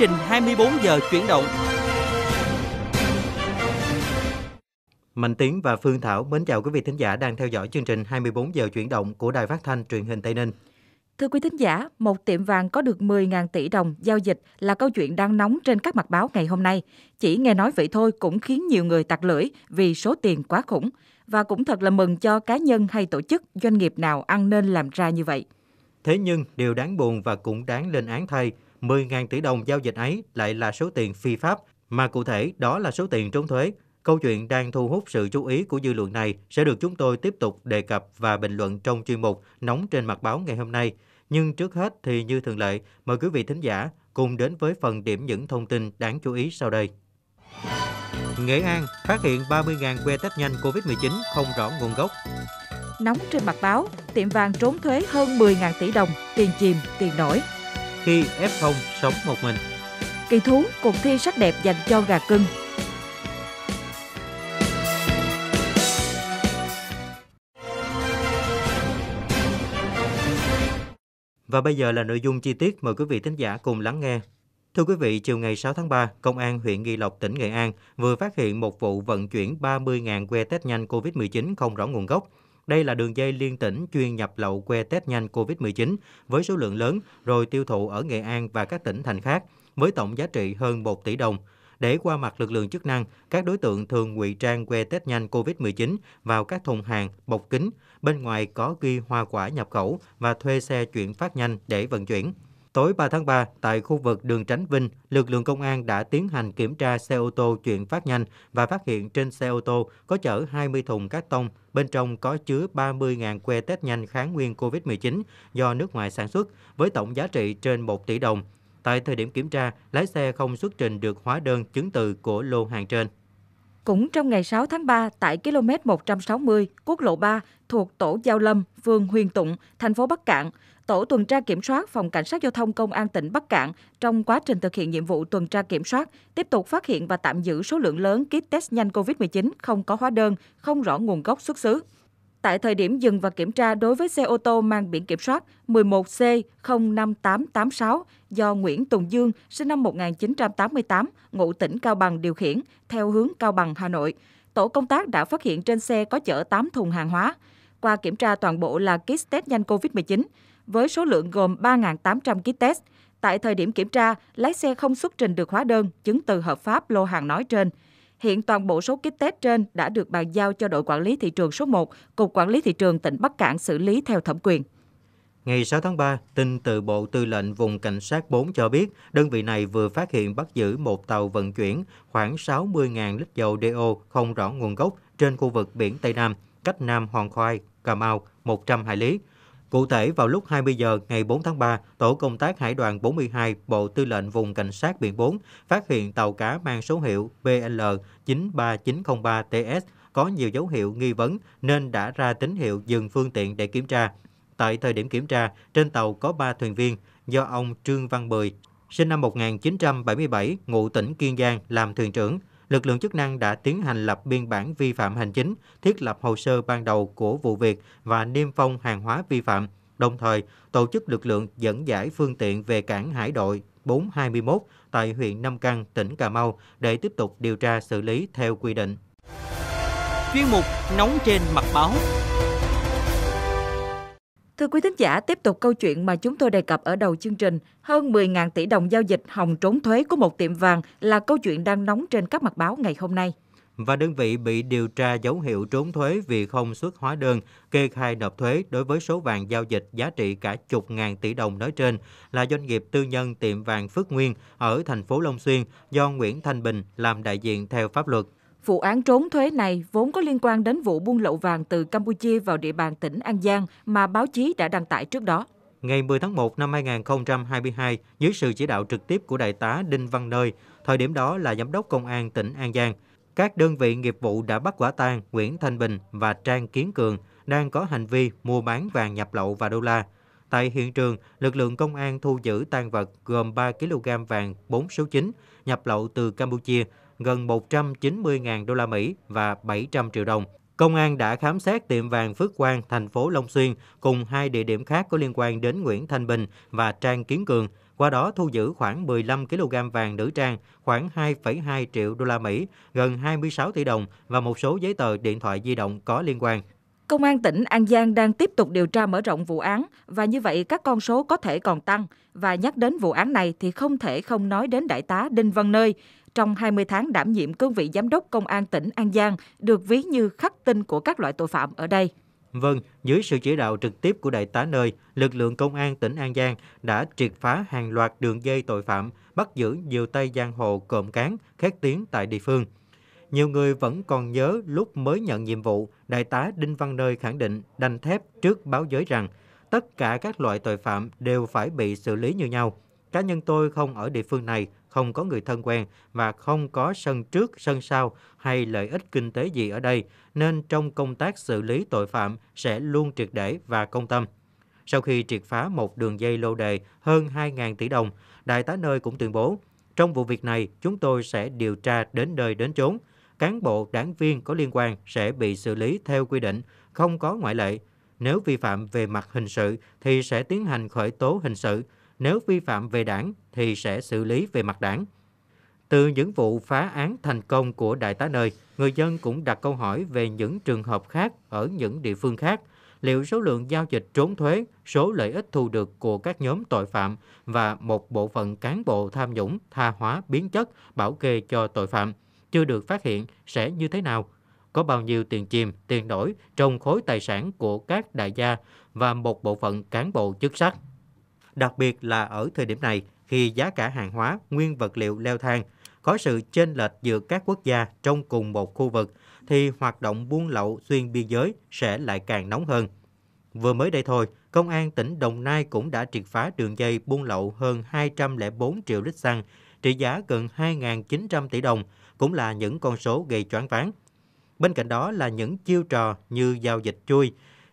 trình 24 giờ chuyển động. Mạnh Tiến và Phương Thảo mến chào quý vị thính giả đang theo dõi chương trình 24 giờ chuyển động của Đài Phát thanh Truyền hình Tây Ninh. Thưa quý thính giả, một tiệm vàng có được 10.000 tỷ đồng giao dịch là câu chuyện đang nóng trên các mặt báo ngày hôm nay. Chỉ nghe nói vậy thôi cũng khiến nhiều người tặc lưỡi vì số tiền quá khủng. Và cũng thật là mừng cho cá nhân hay tổ chức, doanh nghiệp nào ăn nên làm ra như vậy. Thế nhưng, điều đáng buồn và cũng đáng lên án thay 10.000 tỷ đồng giao dịch ấy lại là số tiền phi pháp, mà cụ thể đó là số tiền trốn thuế. Câu chuyện đang thu hút sự chú ý của dư luận này sẽ được chúng tôi tiếp tục đề cập và bình luận trong chuyên mục Nóng trên mặt báo ngày hôm nay. Nhưng trước hết thì như thường lệ, mời quý vị thính giả cùng đến với phần điểm những thông tin đáng chú ý sau đây. Nghệ An phát hiện 30.000 que test nhanh COVID-19 không rõ nguồn gốc. Nóng trên mặt báo, tiệm vàng trốn thuế hơn 10.000 tỷ đồng, tiền chìm, tiền nổi khi F0 sống một mình. Kỳ thú cuộc thi sắc đẹp dành cho gà cưng. Và bây giờ là nội dung chi tiết mời quý vị thính giả cùng lắng nghe. Thưa quý vị, chiều ngày 6 tháng 3, Công an huyện Nghi Lộc, tỉnh Nghệ An vừa phát hiện một vụ vận chuyển 30.000 que test nhanh COVID-19 không rõ nguồn gốc đây là đường dây liên tỉnh chuyên nhập lậu que test nhanh COVID-19 với số lượng lớn rồi tiêu thụ ở Nghệ An và các tỉnh thành khác với tổng giá trị hơn 1 tỷ đồng. Để qua mặt lực lượng chức năng, các đối tượng thường ngụy trang que test nhanh COVID-19 vào các thùng hàng, bọc kính, bên ngoài có ghi hoa quả nhập khẩu và thuê xe chuyển phát nhanh để vận chuyển. Tối 3 tháng 3, tại khu vực đường Tránh Vinh, lực lượng công an đã tiến hành kiểm tra xe ô tô chuyển phát nhanh và phát hiện trên xe ô tô có chở 20 thùng cát tông, bên trong có chứa 30.000 que test nhanh kháng nguyên COVID-19 do nước ngoài sản xuất, với tổng giá trị trên 1 tỷ đồng. Tại thời điểm kiểm tra, lái xe không xuất trình được hóa đơn chứng từ của lô hàng trên. Cũng trong ngày 6 tháng 3, tại km 160, quốc lộ 3 thuộc tổ Giao Lâm, phường Huyền Tụng, thành phố Bắc Cạn, tổ tuần tra kiểm soát phòng cảnh sát giao thông công an tỉnh Bắc Cạn trong quá trình thực hiện nhiệm vụ tuần tra kiểm soát tiếp tục phát hiện và tạm giữ số lượng lớn kit test nhanh COVID-19 không có hóa đơn, không rõ nguồn gốc xuất xứ. Tại thời điểm dừng và kiểm tra đối với xe ô tô mang biển kiểm soát 11C05886 do Nguyễn Tùng Dương, sinh năm 1988, ngụ tỉnh Cao Bằng điều khiển, theo hướng Cao Bằng, Hà Nội, tổ công tác đã phát hiện trên xe có chở 8 thùng hàng hóa. Qua kiểm tra toàn bộ là kit test nhanh COVID-19 với số lượng gồm 3.800 ký test. Tại thời điểm kiểm tra, lái xe không xuất trình được hóa đơn, chứng từ hợp pháp lô hàng nói trên. Hiện toàn bộ số kit test trên đã được bàn giao cho đội quản lý thị trường số 1, Cục Quản lý Thị trường tỉnh Bắc Cạn xử lý theo thẩm quyền. Ngày 6 tháng 3, tin từ Bộ Tư lệnh Vùng Cảnh sát 4 cho biết, đơn vị này vừa phát hiện bắt giữ một tàu vận chuyển khoảng 60.000 lít dầu DO không rõ nguồn gốc trên khu vực biển Tây Nam, cách Nam Hoàng Khoai, Cà Mau, 100 hải lý. Cụ thể, vào lúc 20 giờ ngày 4 tháng 3, Tổ công tác Hải đoàn 42 Bộ Tư lệnh Vùng Cảnh sát Biển 4 phát hiện tàu cá mang số hiệu BL 93903TS có nhiều dấu hiệu nghi vấn nên đã ra tín hiệu dừng phương tiện để kiểm tra. Tại thời điểm kiểm tra, trên tàu có 3 thuyền viên do ông Trương Văn Bười, sinh năm 1977, ngụ tỉnh Kiên Giang, làm thuyền trưởng, lực lượng chức năng đã tiến hành lập biên bản vi phạm hành chính, thiết lập hồ sơ ban đầu của vụ việc và niêm phong hàng hóa vi phạm, đồng thời tổ chức lực lượng dẫn giải phương tiện về cảng hải đội 421 tại huyện Nam Căn, tỉnh Cà Mau để tiếp tục điều tra xử lý theo quy định. Chuyên mục Nóng trên mặt báo Thưa quý thính giả, tiếp tục câu chuyện mà chúng tôi đề cập ở đầu chương trình, hơn 10.000 tỷ đồng giao dịch hòng trốn thuế của một tiệm vàng là câu chuyện đang nóng trên các mặt báo ngày hôm nay. Và đơn vị bị điều tra dấu hiệu trốn thuế vì không xuất hóa đơn, kê khai nộp thuế đối với số vàng giao dịch giá trị cả chục ngàn tỷ đồng nói trên là doanh nghiệp tư nhân tiệm vàng Phước Nguyên ở thành phố Long Xuyên do Nguyễn Thanh Bình làm đại diện theo pháp luật. Vụ án trốn thuế này vốn có liên quan đến vụ buôn lậu vàng từ Campuchia vào địa bàn tỉnh An Giang mà báo chí đã đăng tải trước đó. Ngày 10 tháng 1 năm 2022, dưới sự chỉ đạo trực tiếp của Đại tá Đinh Văn Nơi, thời điểm đó là Giám đốc Công an tỉnh An Giang, các đơn vị nghiệp vụ đã bắt quả tang Nguyễn Thanh Bình và Trang Kiến Cường đang có hành vi mua bán vàng nhập lậu và đô la. Tại hiện trường, lực lượng công an thu giữ tang vật gồm 3 kg vàng 4 số 9 nhập lậu từ Campuchia gần 190.000 đô la Mỹ và 700 triệu đồng. Công an đã khám xét tiệm vàng Phước Quang, thành phố Long Xuyên cùng hai địa điểm khác có liên quan đến Nguyễn Thanh Bình và Trang Kiến Cường, qua đó thu giữ khoảng 15 kg vàng nữ trang, khoảng 2,2 triệu đô la Mỹ, gần 26 tỷ đồng và một số giấy tờ điện thoại di động có liên quan. Công an tỉnh An Giang đang tiếp tục điều tra mở rộng vụ án và như vậy các con số có thể còn tăng. Và nhắc đến vụ án này thì không thể không nói đến Đại tá Đinh Văn Nơi, trong 20 tháng đảm nhiệm cương vị giám đốc công an tỉnh An Giang được ví như khắc tinh của các loại tội phạm ở đây. Vâng, dưới sự chỉ đạo trực tiếp của đại tá nơi, lực lượng công an tỉnh An Giang đã triệt phá hàng loạt đường dây tội phạm, bắt giữ nhiều tay giang hồ cộm cán, khét tiếng tại địa phương. Nhiều người vẫn còn nhớ lúc mới nhận nhiệm vụ, đại tá Đinh Văn Nơi khẳng định đanh thép trước báo giới rằng tất cả các loại tội phạm đều phải bị xử lý như nhau. Cá nhân tôi không ở địa phương này, không có người thân quen và không có sân trước, sân sau hay lợi ích kinh tế gì ở đây, nên trong công tác xử lý tội phạm sẽ luôn triệt để và công tâm. Sau khi triệt phá một đường dây lô đề hơn 2.000 tỷ đồng, đại tá nơi cũng tuyên bố, trong vụ việc này chúng tôi sẽ điều tra đến nơi đến chốn, cán bộ, đảng viên có liên quan sẽ bị xử lý theo quy định, không có ngoại lệ. Nếu vi phạm về mặt hình sự thì sẽ tiến hành khởi tố hình sự, nếu vi phạm về đảng thì sẽ xử lý về mặt đảng. Từ những vụ phá án thành công của đại tá nơi, người dân cũng đặt câu hỏi về những trường hợp khác ở những địa phương khác. Liệu số lượng giao dịch trốn thuế, số lợi ích thu được của các nhóm tội phạm và một bộ phận cán bộ tham nhũng tha hóa biến chất bảo kê cho tội phạm chưa được phát hiện sẽ như thế nào? Có bao nhiêu tiền chìm, tiền đổi trong khối tài sản của các đại gia và một bộ phận cán bộ chức sắc? đặc biệt là ở thời điểm này khi giá cả hàng hóa, nguyên vật liệu leo thang, có sự chênh lệch giữa các quốc gia trong cùng một khu vực thì hoạt động buôn lậu xuyên biên giới sẽ lại càng nóng hơn. Vừa mới đây thôi, Công an tỉnh Đồng Nai cũng đã triệt phá đường dây buôn lậu hơn 204 triệu lít xăng, trị giá gần 2.900 tỷ đồng, cũng là những con số gây choáng váng. Bên cạnh đó là những chiêu trò như giao dịch chui,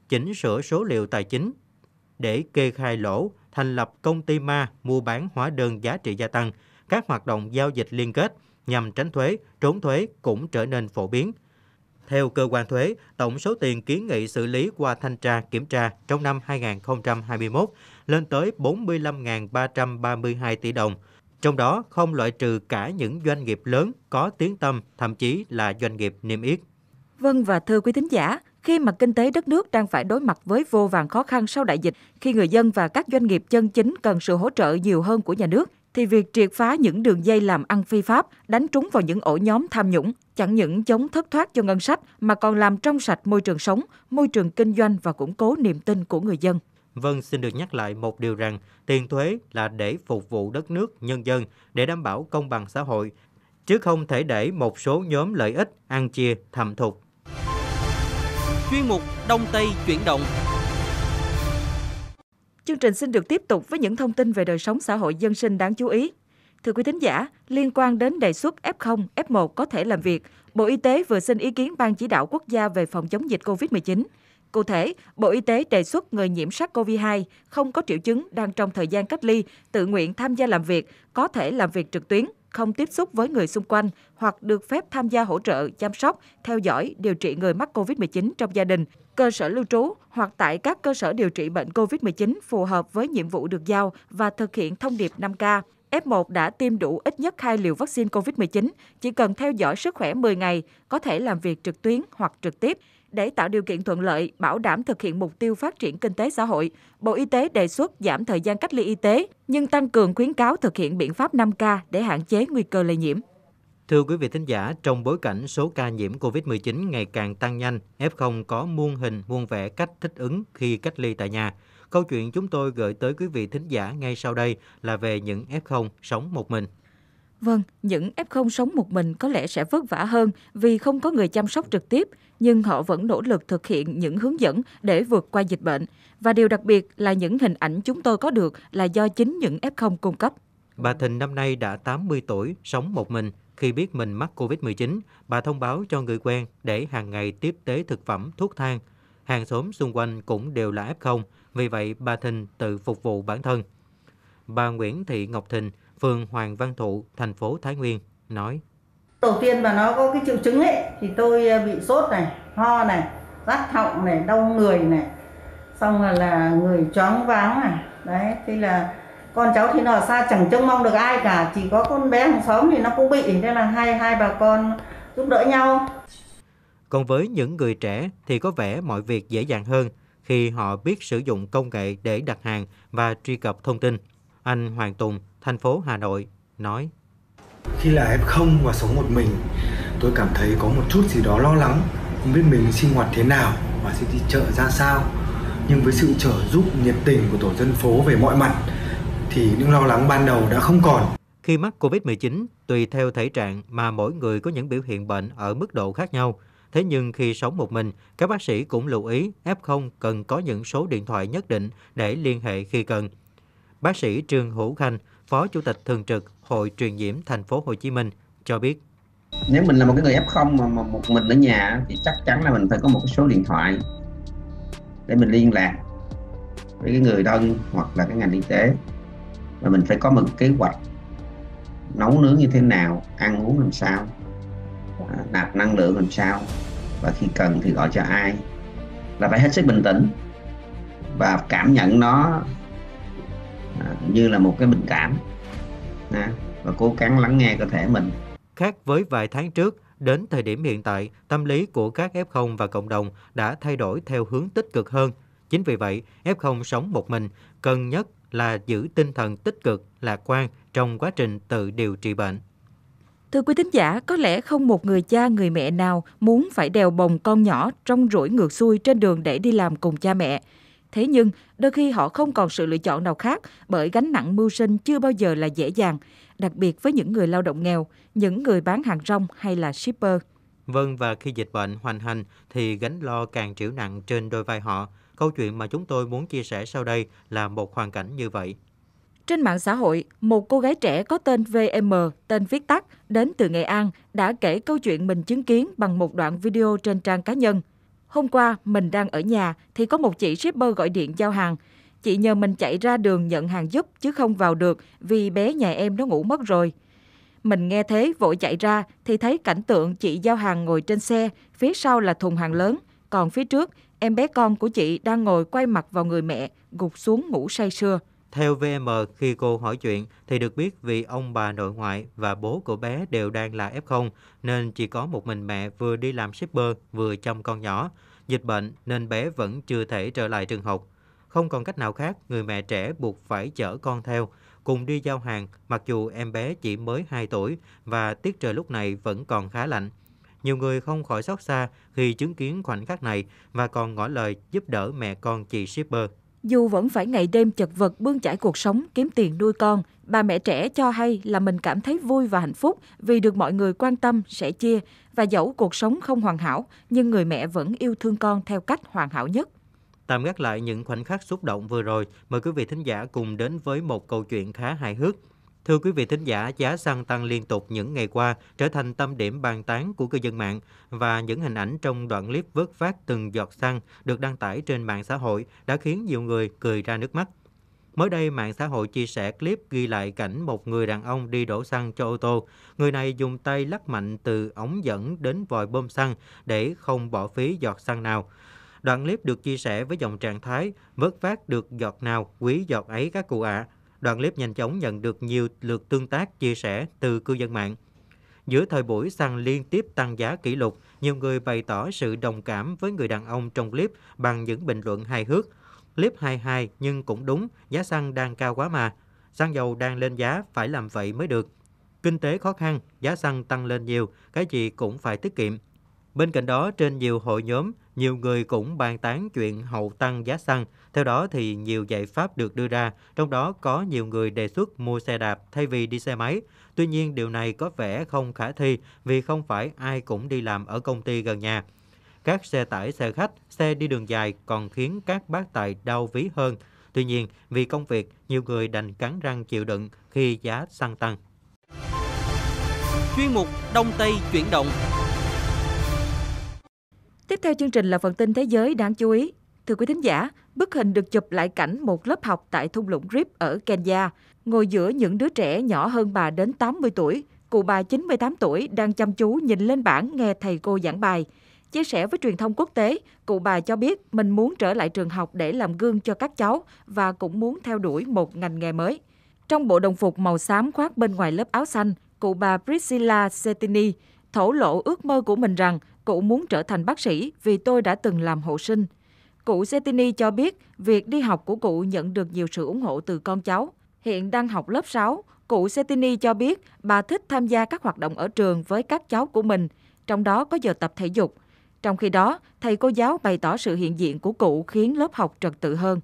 chỉnh sửa số liệu tài chính để kê khai lỗ, thành lập công ty ma mua bán hóa đơn giá trị gia tăng, các hoạt động giao dịch liên kết nhằm tránh thuế, trốn thuế cũng trở nên phổ biến. Theo cơ quan thuế, tổng số tiền kiến nghị xử lý qua thanh tra kiểm tra trong năm 2021 lên tới 45.332 tỷ đồng. Trong đó không loại trừ cả những doanh nghiệp lớn có tiếng tâm, thậm chí là doanh nghiệp niêm yết. Vâng và thưa quý thính giả, khi mà kinh tế đất nước đang phải đối mặt với vô vàng khó khăn sau đại dịch, khi người dân và các doanh nghiệp chân chính cần sự hỗ trợ nhiều hơn của nhà nước, thì việc triệt phá những đường dây làm ăn phi pháp, đánh trúng vào những ổ nhóm tham nhũng, chẳng những chống thất thoát cho ngân sách mà còn làm trong sạch môi trường sống, môi trường kinh doanh và củng cố niềm tin của người dân. Vâng, xin được nhắc lại một điều rằng tiền thuế là để phục vụ đất nước, nhân dân, để đảm bảo công bằng xã hội, chứ không thể để một số nhóm lợi ích ăn chia, thầm thục chuyên mục Đông Tây chuyển động. Chương trình xin được tiếp tục với những thông tin về đời sống xã hội dân sinh đáng chú ý. Thưa quý thính giả, liên quan đến đề xuất F0, F1 có thể làm việc, Bộ Y tế vừa xin ý kiến Ban Chỉ đạo Quốc gia về phòng chống dịch COVID-19. Cụ thể, Bộ Y tế đề xuất người nhiễm SARS-CoV-2 không có triệu chứng đang trong thời gian cách ly, tự nguyện tham gia làm việc, có thể làm việc trực tuyến không tiếp xúc với người xung quanh hoặc được phép tham gia hỗ trợ, chăm sóc, theo dõi, điều trị người mắc COVID-19 trong gia đình, cơ sở lưu trú hoặc tại các cơ sở điều trị bệnh COVID-19 phù hợp với nhiệm vụ được giao và thực hiện thông điệp 5K. F1 đã tiêm đủ ít nhất 2 liều vaccine COVID-19, chỉ cần theo dõi sức khỏe 10 ngày, có thể làm việc trực tuyến hoặc trực tiếp. Để tạo điều kiện thuận lợi, bảo đảm thực hiện mục tiêu phát triển kinh tế xã hội, Bộ Y tế đề xuất giảm thời gian cách ly y tế, nhưng tăng cường khuyến cáo thực hiện biện pháp 5K để hạn chế nguy cơ lây nhiễm. Thưa quý vị thính giả, trong bối cảnh số ca nhiễm COVID-19 ngày càng tăng nhanh, F0 có muôn hình muôn vẻ cách thích ứng khi cách ly tại nhà. Câu chuyện chúng tôi gửi tới quý vị thính giả ngay sau đây là về những F0 sống một mình. Vâng, những F0 sống một mình có lẽ sẽ vất vả hơn vì không có người chăm sóc trực tiếp, nhưng họ vẫn nỗ lực thực hiện những hướng dẫn để vượt qua dịch bệnh. Và điều đặc biệt là những hình ảnh chúng tôi có được là do chính những F0 cung cấp. Bà Thịnh năm nay đã 80 tuổi, sống một mình. Khi biết mình mắc COVID-19, bà thông báo cho người quen để hàng ngày tiếp tế thực phẩm, thuốc thang. Hàng xóm xung quanh cũng đều là F0, vì vậy bà Thịnh tự phục vụ bản thân. Bà Nguyễn Thị Ngọc Thịnh, phường Hoàng Văn Thụ, thành phố Thái Nguyên, nói. Đầu tiên mà nó có cái triệu chứng ấy, thì tôi à, bị sốt này, ho này, rát họng này, đau người này, xong rồi là người choáng váng này. Đấy, thế là con cháu thì nó xa chẳng trông mong được ai cả, chỉ có con bé hàng xóm thì nó cũng bị, nên là hai hai bà con giúp đỡ nhau. Còn với những người trẻ thì có vẻ mọi việc dễ dàng hơn khi họ biết sử dụng công nghệ để đặt hàng và truy cập thông tin. Anh Hoàng Tùng, thành phố Hà Nội, nói. Khi là F0 và sống một mình, tôi cảm thấy có một chút gì đó lo lắng, không biết mình sinh hoạt thế nào và sẽ đi chợ ra sao. Nhưng với sự trợ giúp nhiệt tình của tổ dân phố về mọi mặt, thì những lo lắng ban đầu đã không còn. Khi mắc COVID-19, tùy theo thể trạng mà mỗi người có những biểu hiện bệnh ở mức độ khác nhau. Thế nhưng khi sống một mình, các bác sĩ cũng lưu ý F0 cần có những số điện thoại nhất định để liên hệ khi cần. Bác sĩ Trương Hữu Khanh, Phó Chủ tịch thường trực Hội truyền nhiễm thành phố Hồ Chí Minh cho biết nếu mình là một cái người F0 mà, một mình ở nhà thì chắc chắn là mình phải có một số điện thoại để mình liên lạc với cái người thân hoặc là cái ngành y tế và mình phải có một kế hoạch nấu nướng như thế nào ăn uống làm sao à, nạp năng lượng làm sao và khi cần thì gọi cho ai là phải hết sức bình tĩnh và cảm nhận nó À, như là một cái bình cảm và cố gắng lắng nghe cơ thể mình khác với vài tháng trước đến thời điểm hiện tại tâm lý của các f0 và cộng đồng đã thay đổi theo hướng tích cực hơn chính vì vậy f0 sống một mình cần nhất là giữ tinh thần tích cực lạc quan trong quá trình tự điều trị bệnh Thưa quý thính giả, có lẽ không một người cha người mẹ nào muốn phải đèo bồng con nhỏ trong rủi ngược xuôi trên đường để đi làm cùng cha mẹ. Thế nhưng, đôi khi họ không còn sự lựa chọn nào khác bởi gánh nặng mưu sinh chưa bao giờ là dễ dàng, đặc biệt với những người lao động nghèo, những người bán hàng rong hay là shipper. Vâng, và khi dịch bệnh hoành hành thì gánh lo càng chịu nặng trên đôi vai họ. Câu chuyện mà chúng tôi muốn chia sẻ sau đây là một hoàn cảnh như vậy. Trên mạng xã hội, một cô gái trẻ có tên VM, tên viết tắt, đến từ Nghệ An, đã kể câu chuyện mình chứng kiến bằng một đoạn video trên trang cá nhân – Hôm qua, mình đang ở nhà thì có một chị shipper gọi điện giao hàng. Chị nhờ mình chạy ra đường nhận hàng giúp chứ không vào được vì bé nhà em nó ngủ mất rồi. Mình nghe thế vội chạy ra thì thấy cảnh tượng chị giao hàng ngồi trên xe, phía sau là thùng hàng lớn. Còn phía trước, em bé con của chị đang ngồi quay mặt vào người mẹ, gục xuống ngủ say sưa. Theo VM, khi cô hỏi chuyện thì được biết vì ông bà nội ngoại và bố của bé đều đang là F0, nên chỉ có một mình mẹ vừa đi làm shipper vừa chăm con nhỏ. Dịch bệnh nên bé vẫn chưa thể trở lại trường học. Không còn cách nào khác, người mẹ trẻ buộc phải chở con theo, cùng đi giao hàng, mặc dù em bé chỉ mới 2 tuổi và tiết trời lúc này vẫn còn khá lạnh. Nhiều người không khỏi xót xa khi chứng kiến khoảnh khắc này và còn ngỏ lời giúp đỡ mẹ con chị shipper. Dù vẫn phải ngày đêm chật vật bươn chải cuộc sống, kiếm tiền nuôi con, bà mẹ trẻ cho hay là mình cảm thấy vui và hạnh phúc vì được mọi người quan tâm, sẻ chia và dẫu cuộc sống không hoàn hảo, nhưng người mẹ vẫn yêu thương con theo cách hoàn hảo nhất. Tạm gác lại những khoảnh khắc xúc động vừa rồi, mời quý vị thính giả cùng đến với một câu chuyện khá hài hước Thưa quý vị thính giả, giá xăng tăng liên tục những ngày qua trở thành tâm điểm bàn tán của cư dân mạng và những hình ảnh trong đoạn clip vớt phát từng giọt xăng được đăng tải trên mạng xã hội đã khiến nhiều người cười ra nước mắt. Mới đây, mạng xã hội chia sẻ clip ghi lại cảnh một người đàn ông đi đổ xăng cho ô tô. Người này dùng tay lắc mạnh từ ống dẫn đến vòi bơm xăng để không bỏ phí giọt xăng nào. Đoạn clip được chia sẻ với dòng trạng thái vớt phát được giọt nào, quý giọt ấy các cụ ạ. À. Đoạn clip nhanh chóng nhận được nhiều lượt tương tác chia sẻ từ cư dân mạng. Giữa thời buổi xăng liên tiếp tăng giá kỷ lục, nhiều người bày tỏ sự đồng cảm với người đàn ông trong clip bằng những bình luận hài hước. Clip hài hài nhưng cũng đúng, giá xăng đang cao quá mà. Xăng dầu đang lên giá, phải làm vậy mới được. Kinh tế khó khăn, giá xăng tăng lên nhiều, cái gì cũng phải tiết kiệm. Bên cạnh đó, trên nhiều hội nhóm, nhiều người cũng bàn tán chuyện hậu tăng giá xăng, theo đó, thì nhiều giải pháp được đưa ra, trong đó có nhiều người đề xuất mua xe đạp thay vì đi xe máy. Tuy nhiên, điều này có vẻ không khả thi vì không phải ai cũng đi làm ở công ty gần nhà. Các xe tải, xe khách, xe đi đường dài còn khiến các bác tài đau ví hơn. Tuy nhiên, vì công việc, nhiều người đành cắn răng chịu đựng khi giá xăng tăng. Chuyên mục Đông Tây chuyển động Tiếp theo chương trình là phần tin thế giới đáng chú ý. Thưa quý thính giả, bức hình được chụp lại cảnh một lớp học tại thung lũng Rip ở Kenya. Ngồi giữa những đứa trẻ nhỏ hơn bà đến 80 tuổi, cụ bà 98 tuổi đang chăm chú nhìn lên bảng nghe thầy cô giảng bài. Chia sẻ với truyền thông quốc tế, cụ bà cho biết mình muốn trở lại trường học để làm gương cho các cháu và cũng muốn theo đuổi một ngành nghề mới. Trong bộ đồng phục màu xám khoác bên ngoài lớp áo xanh, cụ bà Priscilla Setini thổ lộ ước mơ của mình rằng cụ muốn trở thành bác sĩ vì tôi đã từng làm hộ sinh. Cụ Setini cho biết việc đi học của cụ nhận được nhiều sự ủng hộ từ con cháu. Hiện đang học lớp 6, cụ Setini cho biết bà thích tham gia các hoạt động ở trường với các cháu của mình, trong đó có giờ tập thể dục. Trong khi đó, thầy cô giáo bày tỏ sự hiện diện của cụ khiến lớp học trật tự hơn.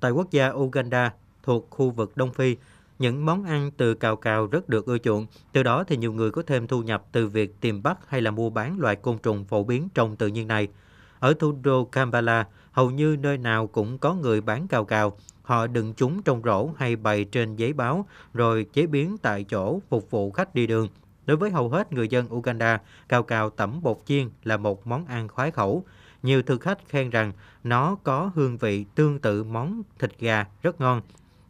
Tại quốc gia Uganda, thuộc khu vực Đông Phi, những món ăn từ cào cào rất được ưa chuộng. Từ đó thì nhiều người có thêm thu nhập từ việc tìm bắt hay là mua bán loài côn trùng phổ biến trong tự nhiên này – ở thủ đô Kampala, hầu như nơi nào cũng có người bán cao cào. Họ đựng chúng trong rổ hay bày trên giấy báo, rồi chế biến tại chỗ phục vụ khách đi đường. Đối với hầu hết người dân Uganda, cao cào tẩm bột chiên là một món ăn khoái khẩu. Nhiều thực khách khen rằng nó có hương vị tương tự món thịt gà rất ngon.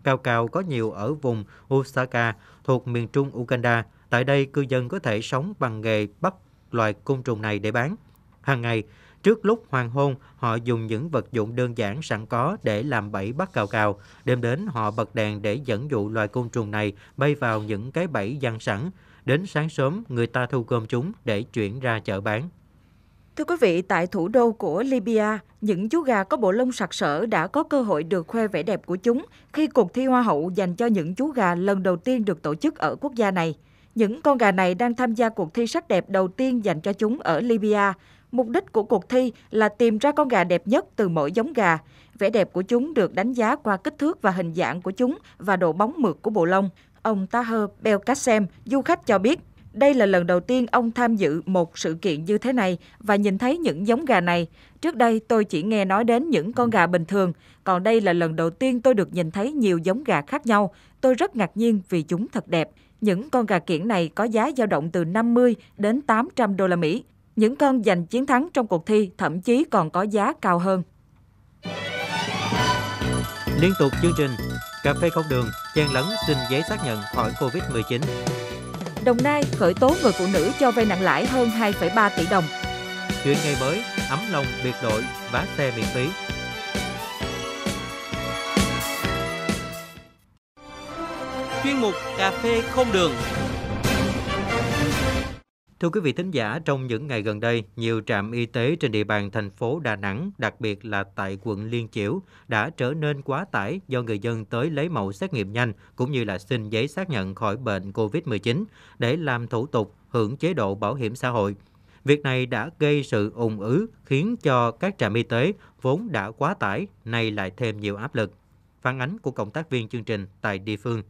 Cao cao có nhiều ở vùng Osaka thuộc miền trung Uganda. Tại đây, cư dân có thể sống bằng nghề bắt loài côn trùng này để bán. Hàng ngày, Trước lúc hoàng hôn, họ dùng những vật dụng đơn giản sẵn có để làm bẫy bắt cào cào. Đêm đến, họ bật đèn để dẫn dụ loài côn trùng này bay vào những cái bẫy dăng sẵn. Đến sáng sớm, người ta thu gom chúng để chuyển ra chợ bán. Thưa quý vị, tại thủ đô của Libya, những chú gà có bộ lông sặc sỡ đã có cơ hội được khoe vẻ đẹp của chúng khi cuộc thi hoa hậu dành cho những chú gà lần đầu tiên được tổ chức ở quốc gia này. Những con gà này đang tham gia cuộc thi sắc đẹp đầu tiên dành cho chúng ở Libya Mục đích của cuộc thi là tìm ra con gà đẹp nhất từ mỗi giống gà. Vẻ đẹp của chúng được đánh giá qua kích thước và hình dạng của chúng và độ bóng mượt của bộ lông. Ông Taher Belkacem, du khách cho biết, đây là lần đầu tiên ông tham dự một sự kiện như thế này và nhìn thấy những giống gà này. Trước đây tôi chỉ nghe nói đến những con gà bình thường, còn đây là lần đầu tiên tôi được nhìn thấy nhiều giống gà khác nhau. Tôi rất ngạc nhiên vì chúng thật đẹp. Những con gà kiển này có giá dao động từ 50 đến 800 đô la Mỹ những con giành chiến thắng trong cuộc thi thậm chí còn có giá cao hơn. Liên tục chương trình Cà phê không đường chen lấn xin giấy xác nhận khỏi Covid-19. Đồng Nai khởi tố người phụ nữ cho vay nặng lãi hơn 2,3 tỷ đồng. Chuyện ngày mới, ấm lòng biệt đội, vá xe miễn phí. Chuyên mục Cà phê không đường Thưa quý vị thính giả, trong những ngày gần đây, nhiều trạm y tế trên địa bàn thành phố Đà Nẵng, đặc biệt là tại quận Liên Chiểu, đã trở nên quá tải do người dân tới lấy mẫu xét nghiệm nhanh cũng như là xin giấy xác nhận khỏi bệnh COVID-19 để làm thủ tục hưởng chế độ bảo hiểm xã hội. Việc này đã gây sự ủng ứ khiến cho các trạm y tế vốn đã quá tải, nay lại thêm nhiều áp lực. Phản ánh của cộng tác viên chương trình tại địa phương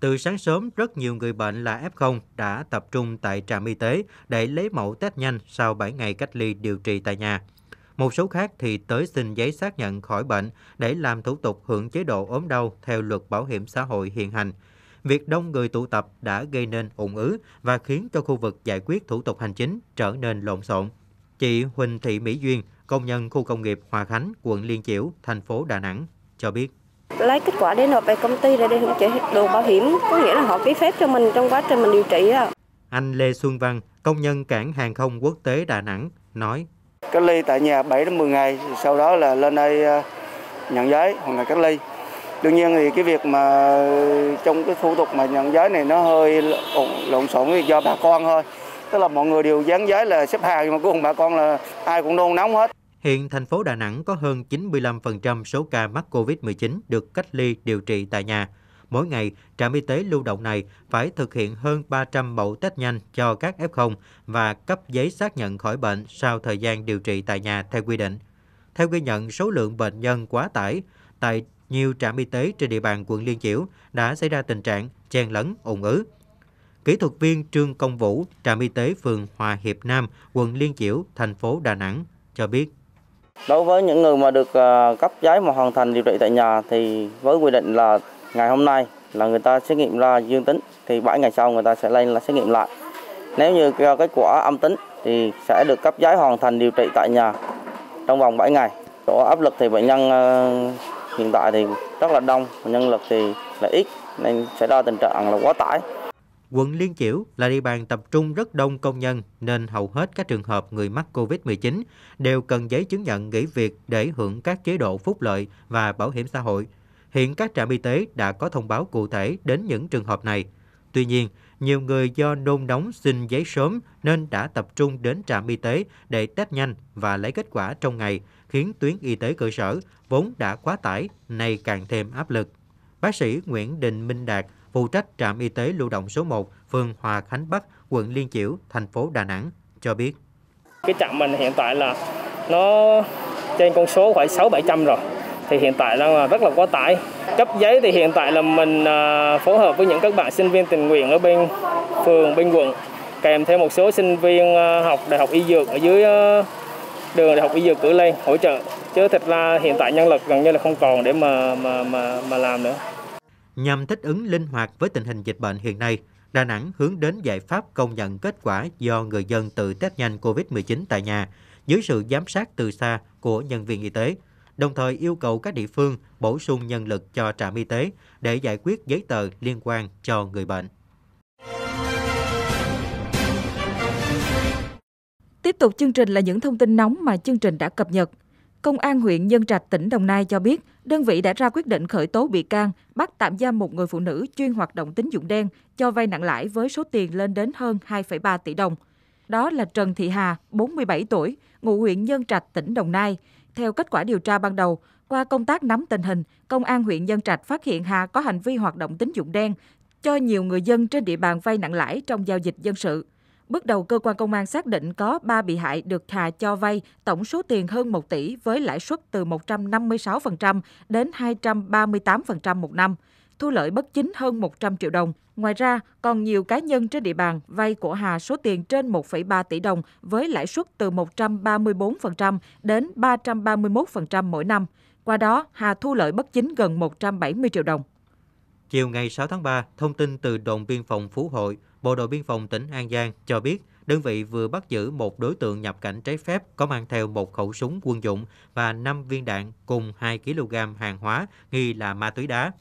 từ sáng sớm, rất nhiều người bệnh là F0 đã tập trung tại trạm y tế để lấy mẫu test nhanh sau 7 ngày cách ly điều trị tại nhà. Một số khác thì tới xin giấy xác nhận khỏi bệnh để làm thủ tục hưởng chế độ ốm đau theo luật bảo hiểm xã hội hiện hành. Việc đông người tụ tập đã gây nên ủng ứ và khiến cho khu vực giải quyết thủ tục hành chính trở nên lộn xộn. Chị Huỳnh Thị Mỹ Duyên, công nhân khu công nghiệp Hòa Khánh, quận Liên Chiểu, thành phố Đà Nẵng, cho biết. Lấy kết quả để nộp về công ty để để hưởng chế độ bảo hiểm, có nghĩa là họ ký phép cho mình trong quá trình mình điều trị. Đó. Anh Lê Xuân Văn, công nhân cảng hàng không quốc tế Đà Nẵng, nói. Cách ly tại nhà 7 đến 10 ngày, sau đó là lên đây ờ, nhận giấy hoặc là cách ly. Đương nhiên thì cái việc mà trong cái thủ tục mà nhận giấy này nó hơi lộn xộn do bà con thôi. Tức là mọi người đều dán giấy là xếp hàng mà cuối cùng bà con là ai cũng nôn nóng hết. Hiện thành phố Đà Nẵng có hơn 95% số ca mắc COVID-19 được cách ly điều trị tại nhà. Mỗi ngày, trạm y tế lưu động này phải thực hiện hơn 300 mẫu test nhanh cho các F0 và cấp giấy xác nhận khỏi bệnh sau thời gian điều trị tại nhà theo quy định. Theo ghi nhận, số lượng bệnh nhân quá tải tại nhiều trạm y tế trên địa bàn quận Liên Chiểu đã xảy ra tình trạng chen lấn, ủng ứ. Kỹ thuật viên Trương Công Vũ, trạm y tế phường Hòa Hiệp Nam, quận Liên Chiểu, thành phố Đà Nẵng cho biết. Đối với những người mà được à, cấp giấy mà hoàn thành điều trị tại nhà thì với quy định là ngày hôm nay là người ta xét nghiệm ra dương tính thì 7 ngày sau người ta sẽ lên là xét nghiệm lại. Nếu như kết quả âm tính thì sẽ được cấp giấy hoàn thành điều trị tại nhà trong vòng 7 ngày. Chỗ áp lực thì bệnh nhân ờ, hiện tại thì rất là đông, nhân lực thì là ít nên sẽ ra tình trạng là quá tải. Quận Liên Chiểu là địa bàn tập trung rất đông công nhân nên hầu hết các trường hợp người mắc COVID-19 đều cần giấy chứng nhận nghỉ việc để hưởng các chế độ phúc lợi và bảo hiểm xã hội. Hiện các trạm y tế đã có thông báo cụ thể đến những trường hợp này. Tuy nhiên, nhiều người do nôn nóng xin giấy sớm nên đã tập trung đến trạm y tế để test nhanh và lấy kết quả trong ngày, khiến tuyến y tế cơ sở vốn đã quá tải, nay càng thêm áp lực. Bác sĩ Nguyễn Đình Minh Đạt, phụ trách trạm y tế lưu động số 1, phường Hòa Khánh Bắc, quận Liên Chiểu, thành phố Đà Nẵng cho biết. Cái trạm mình hiện tại là nó trên con số khoảng 6 700 rồi. Thì hiện tại đang là rất là quá tải. Cấp giấy thì hiện tại là mình à, phối hợp với những các bạn sinh viên tình nguyện ở bên phường, bên quận kèm theo một số sinh viên à, học đại học y dược ở dưới à, đường đại học y dược cử lên hỗ trợ chứ thật ra hiện tại nhân lực gần như là không còn để mà mà mà mà làm nữa Nhằm thích ứng linh hoạt với tình hình dịch bệnh hiện nay, Đà Nẵng hướng đến giải pháp công nhận kết quả do người dân tự test nhanh COVID-19 tại nhà dưới sự giám sát từ xa của nhân viên y tế, đồng thời yêu cầu các địa phương bổ sung nhân lực cho trạm y tế để giải quyết giấy tờ liên quan cho người bệnh. Tiếp tục chương trình là những thông tin nóng mà chương trình đã cập nhật. Công an huyện Nhân Trạch, tỉnh Đồng Nai cho biết, đơn vị đã ra quyết định khởi tố bị can, bắt tạm giam một người phụ nữ chuyên hoạt động tín dụng đen, cho vay nặng lãi với số tiền lên đến hơn 2,3 tỷ đồng. Đó là Trần Thị Hà, 47 tuổi, ngụ huyện Nhân Trạch, tỉnh Đồng Nai. Theo kết quả điều tra ban đầu, qua công tác nắm tình hình, Công an huyện Nhân Trạch phát hiện Hà có hành vi hoạt động tín dụng đen, cho nhiều người dân trên địa bàn vay nặng lãi trong giao dịch dân sự. Bước đầu cơ quan công an xác định có 3 bị hại được Hà cho vay tổng số tiền hơn 1 tỷ với lãi suất từ 156% đến 238% một năm, thu lợi bất chính hơn 100 triệu đồng. Ngoài ra, còn nhiều cá nhân trên địa bàn vay của Hà số tiền trên 1,3 tỷ đồng với lãi suất từ 134% đến 331% mỗi năm. Qua đó, Hà thu lợi bất chính gần 170 triệu đồng. Chiều ngày 6 tháng 3, thông tin từ đồn biên phòng Phú Hội, Bộ đội biên phòng tỉnh An Giang cho biết đơn vị vừa bắt giữ một đối tượng nhập cảnh trái phép có mang theo một khẩu súng quân dụng và 5 viên đạn cùng 2 kg hàng hóa nghi là ma túy đá.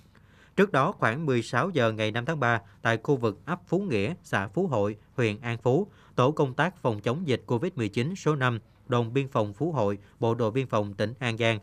Trước đó khoảng 16 giờ ngày 5 tháng 3 tại khu vực ấp Phú Nghĩa, xã Phú Hội, huyện An Phú, tổ công tác phòng chống dịch COVID-19 số 5 đồn biên phòng Phú Hội, Bộ đội biên phòng tỉnh An Giang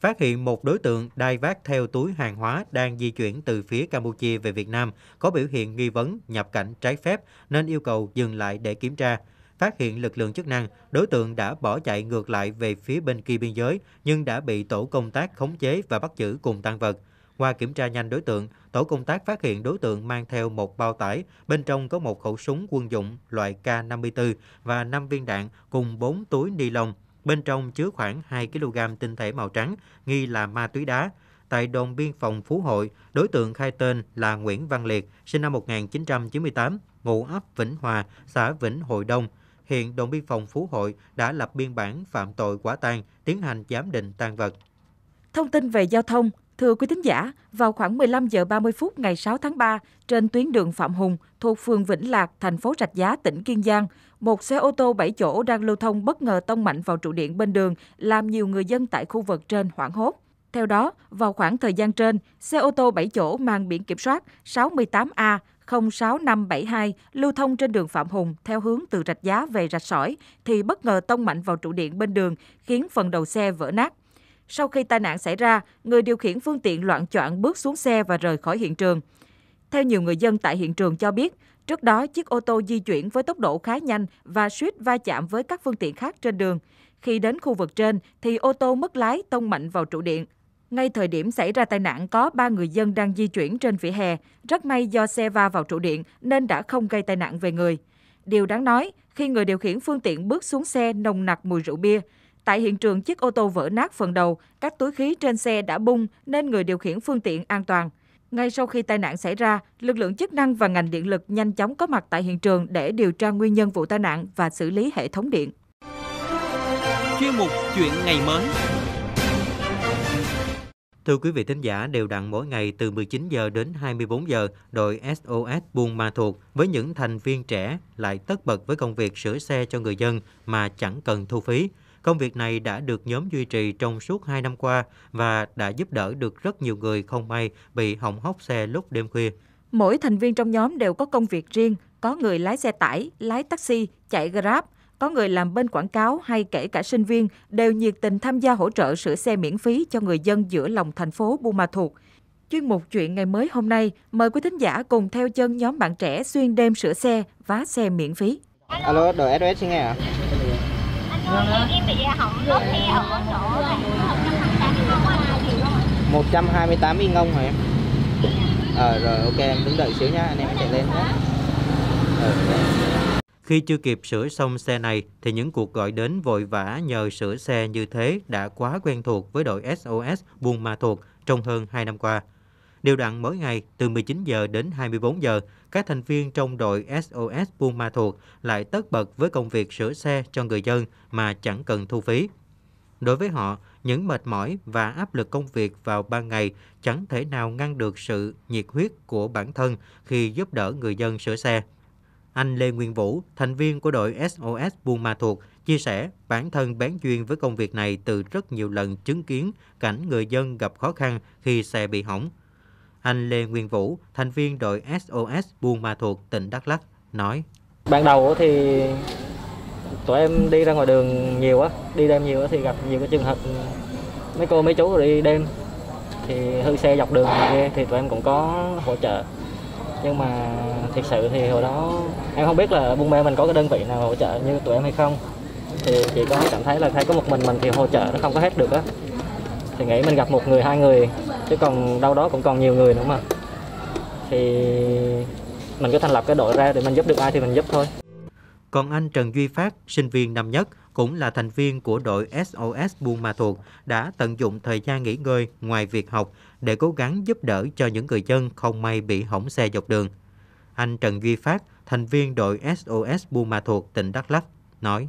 phát hiện một đối tượng đai vác theo túi hàng hóa đang di chuyển từ phía Campuchia về Việt Nam có biểu hiện nghi vấn nhập cảnh trái phép nên yêu cầu dừng lại để kiểm tra. Phát hiện lực lượng chức năng, đối tượng đã bỏ chạy ngược lại về phía bên kia biên giới nhưng đã bị tổ công tác khống chế và bắt giữ cùng tăng vật. Qua kiểm tra nhanh đối tượng, tổ công tác phát hiện đối tượng mang theo một bao tải, bên trong có một khẩu súng quân dụng loại K-54 và 5 viên đạn cùng 4 túi ni lông. Bên trong chứa khoảng 2 kg tinh thể màu trắng, nghi là ma túy đá. Tại đồn biên phòng Phú Hội, đối tượng khai tên là Nguyễn Văn Liệt, sinh năm 1998, ngụ ấp Vĩnh Hòa, xã Vĩnh Hội Đông. Hiện đồn biên phòng Phú Hội đã lập biên bản phạm tội quả tang, tiến hành giám định tang vật. Thông tin về giao thông, Thưa quý thính giả, vào khoảng 15 giờ 30 phút ngày 6 tháng 3, trên tuyến đường Phạm Hùng thuộc phường Vĩnh Lạc, thành phố Rạch Giá, tỉnh Kiên Giang, một xe ô tô 7 chỗ đang lưu thông bất ngờ tông mạnh vào trụ điện bên đường, làm nhiều người dân tại khu vực trên hoảng hốt. Theo đó, vào khoảng thời gian trên, xe ô tô 7 chỗ mang biển kiểm soát 68A 06572 lưu thông trên đường Phạm Hùng theo hướng từ Rạch Giá về Rạch Sỏi thì bất ngờ tông mạnh vào trụ điện bên đường, khiến phần đầu xe vỡ nát. Sau khi tai nạn xảy ra, người điều khiển phương tiện loạn choạng bước xuống xe và rời khỏi hiện trường. Theo nhiều người dân tại hiện trường cho biết, trước đó chiếc ô tô di chuyển với tốc độ khá nhanh và suýt va chạm với các phương tiện khác trên đường. Khi đến khu vực trên thì ô tô mất lái tông mạnh vào trụ điện. Ngay thời điểm xảy ra tai nạn có 3 người dân đang di chuyển trên vỉa hè. Rất may do xe va vào trụ điện nên đã không gây tai nạn về người. Điều đáng nói, khi người điều khiển phương tiện bước xuống xe nồng nặc mùi rượu bia, Tại hiện trường, chiếc ô tô vỡ nát phần đầu, các túi khí trên xe đã bung nên người điều khiển phương tiện an toàn. Ngay sau khi tai nạn xảy ra, lực lượng chức năng và ngành điện lực nhanh chóng có mặt tại hiện trường để điều tra nguyên nhân vụ tai nạn và xử lý hệ thống điện. Chuyên mục Chuyện ngày mới Thưa quý vị thính giả, đều đặn mỗi ngày từ 19 giờ đến 24 giờ, đội SOS Buôn Ma Thuột với những thành viên trẻ lại tất bật với công việc sửa xe cho người dân mà chẳng cần thu phí. Công việc này đã được nhóm duy trì trong suốt 2 năm qua và đã giúp đỡ được rất nhiều người không may bị hỏng hóc xe lúc đêm khuya. Mỗi thành viên trong nhóm đều có công việc riêng, có người lái xe tải, lái taxi, chạy Grab, có người làm bên quảng cáo hay kể cả sinh viên đều nhiệt tình tham gia hỗ trợ sửa xe miễn phí cho người dân giữa lòng thành phố Buôn Ma Thuột. Chuyên mục Chuyện ngày mới hôm nay, mời quý thính giả cùng theo chân nhóm bạn trẻ xuyên đêm sửa xe, vá xe miễn phí. Alo, đổi SOS xin nghe ạ. À? 128 yên ngông hả em? Ờ rồi ok em đứng đợi xíu nhá, anh em chạy lên nhé. Ờ, Khi chưa kịp sửa xong xe này thì những cuộc gọi đến vội vã nhờ sửa xe như thế đã quá quen thuộc với đội SOS Buôn Ma Thuột trong hơn 2 năm qua. Điều đặn mỗi ngày từ 19 giờ đến 24 giờ, các thành viên trong đội SOS Buôn Ma Thuột lại tất bật với công việc sửa xe cho người dân mà chẳng cần thu phí. Đối với họ, những mệt mỏi và áp lực công việc vào ban ngày chẳng thể nào ngăn được sự nhiệt huyết của bản thân khi giúp đỡ người dân sửa xe. Anh Lê Nguyên Vũ, thành viên của đội SOS Buôn Ma Thuột, chia sẻ bản thân bén duyên với công việc này từ rất nhiều lần chứng kiến cảnh người dân gặp khó khăn khi xe bị hỏng. Anh Lê Nguyên Vũ, thành viên đội SOS Buôn Ma Thuột, tỉnh Đắk Lắk, nói. Ban đầu thì tụi em đi ra ngoài đường nhiều á, đi đêm nhiều á thì gặp nhiều cái trường hợp mấy cô mấy chú đi đêm thì hư xe dọc đường kia thì tụi em cũng có hỗ trợ nhưng mà thực sự thì hồi đó em không biết là buôn ma mình có cái đơn vị nào hỗ trợ như tụi em hay không thì chỉ có cảm thấy là thấy có một mình mình thì hỗ trợ nó không có hết được á thì nghĩ mình gặp một người hai người chứ còn đâu đó cũng còn nhiều người nữa mà thì mình cứ thành lập cái đội ra để mình giúp được ai thì mình giúp thôi còn anh Trần Duy Phát, sinh viên năm nhất, cũng là thành viên của đội SOS Buôn Ma Thuột, đã tận dụng thời gian nghỉ ngơi ngoài việc học để cố gắng giúp đỡ cho những người dân không may bị hỏng xe dọc đường. Anh Trần Duy Phát, thành viên đội SOS Buôn Ma Thuột, tỉnh Đắk Lắk, nói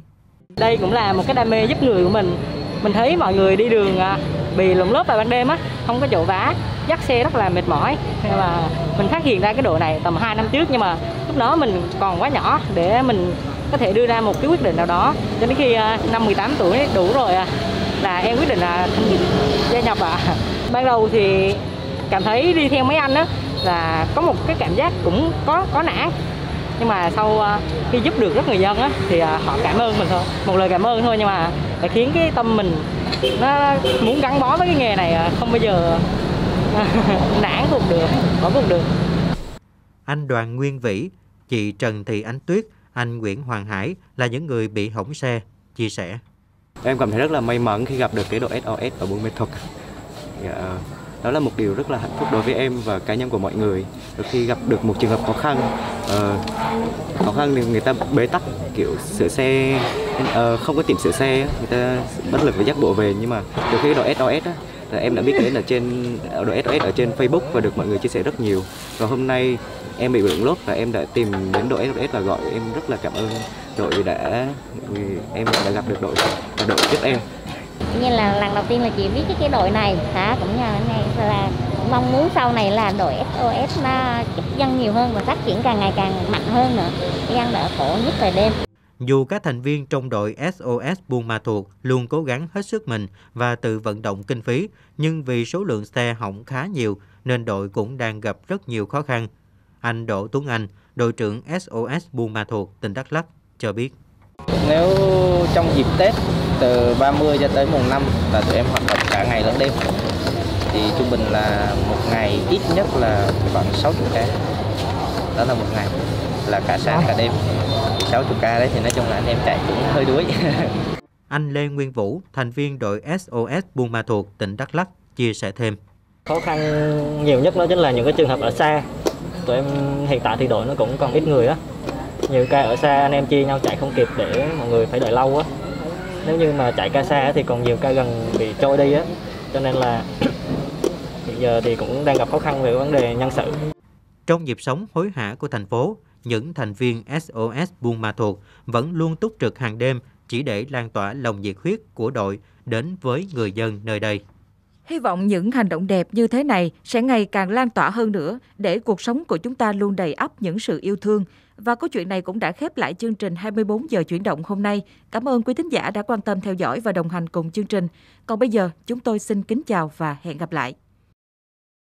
Đây cũng là một cái đam mê giúp người của mình. Mình thấy mọi người đi đường bị lồng lốp vào ban đêm á không có chỗ vá dắt xe rất là mệt mỏi nên là mình phát hiện ra cái độ này tầm 2 năm trước nhưng mà lúc đó mình còn quá nhỏ để mình có thể đưa ra một cái quyết định nào đó cho đến khi à, năm 18 tuổi đủ rồi à, là em quyết định là gia nhập ạ à. ban đầu thì cảm thấy đi theo mấy anh đó là có một cái cảm giác cũng có có nản nhưng mà sau à, khi giúp được rất người dân á, thì à, họ cảm ơn mình thôi một lời cảm ơn thôi nhưng mà đã khiến cái tâm mình nó muốn gắn bó với cái nghề này à, không bao giờ nản cũng được bỏ cũng được anh Đoàn Nguyên Vĩ chị Trần Thị Ánh Tuyết anh Nguyễn Hoàng Hải là những người bị hỏng xe chia sẻ em cảm thấy rất là may mắn khi gặp được cái độ SOS ở Buôn Mê Thuật yeah dạ đó là một điều rất là hạnh phúc đối với em và cá nhân của mọi người khi gặp được một trường hợp khó khăn uh, khó khăn thì người ta bế tắc kiểu sửa xe uh, không có tiệm sửa xe người ta bất lực và dắt bộ về nhưng mà từ khi đội SOS á, là em đã biết đến ở trên đội SOS ở trên Facebook và được mọi người chia sẻ rất nhiều và hôm nay em bị lượng lốt và em đã tìm đến đội SOS và gọi em rất là cảm ơn đội đã em đã gặp được đội và đội giúp em như là lần đầu tiên là chị biết cái, cái đội này hả cũng nhờ này là cũng mong muốn sau này là đội SOS nó giúp dân nhiều hơn và phát triển càng ngày càng mạnh hơn nữa dân đỡ khổ nhất về đêm dù các thành viên trong đội SOS Buôn Ma Thuột luôn cố gắng hết sức mình và tự vận động kinh phí, nhưng vì số lượng xe hỏng khá nhiều nên đội cũng đang gặp rất nhiều khó khăn. Anh Đỗ Tuấn Anh, đội trưởng SOS Buôn Ma Thuột, tỉnh Đắk Lắk cho biết. Nếu trong dịp Tết từ 30 cho tới mùng 5 là tụi em hoạt động cả ngày lẫn đêm thì trung bình là một ngày ít nhất là khoảng 60 ca đó là một ngày là cả sáng cả đêm 60 ca đấy thì nói chung là anh em chạy cũng hơi đuối anh Lê Nguyên Vũ thành viên đội SOS Buôn Ma Thuột tỉnh Đắk Lắk chia sẻ thêm khó khăn nhiều nhất đó chính là những cái trường hợp ở xa tụi em hiện tại thì đội nó cũng còn ít người á nhiều ca ở xa anh em chia nhau chạy không kịp để mọi người phải đợi lâu á nếu như mà chạy ca xa thì còn nhiều ca gần bị trôi đi á cho nên là bây giờ thì cũng đang gặp khó khăn về vấn đề nhân sự trong nhịp sống hối hả của thành phố những thành viên SOS Buôn Ma Thuột vẫn luôn túc trực hàng đêm chỉ để lan tỏa lòng nhiệt huyết của đội đến với người dân nơi đây. Hy vọng những hành động đẹp như thế này sẽ ngày càng lan tỏa hơn nữa để cuộc sống của chúng ta luôn đầy ắp những sự yêu thương, và câu chuyện này cũng đã khép lại chương trình 24 giờ chuyển động hôm nay. Cảm ơn quý thính giả đã quan tâm theo dõi và đồng hành cùng chương trình. Còn bây giờ, chúng tôi xin kính chào và hẹn gặp lại.